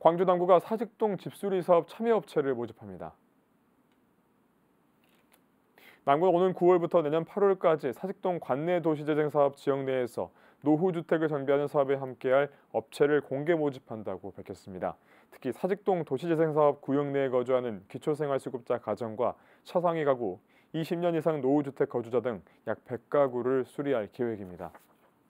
광주 당구가 사직동 집수리 사업 참여업체를 모집합니다. 남구는 오는 9월부터 내년 8월까지 사직동 관내 도시재생 사업 지역 내에서 노후주택을 정비하는 사업에 함께할 업체를 공개 모집한다고 밝혔습니다. 특히 사직동 도시재생사업 구역 내에 거주하는 기초생활수급자 가정과 차상위 가구, 20년 이상 노후주택 거주자 등 약 100가구를 수리할 계획입니다.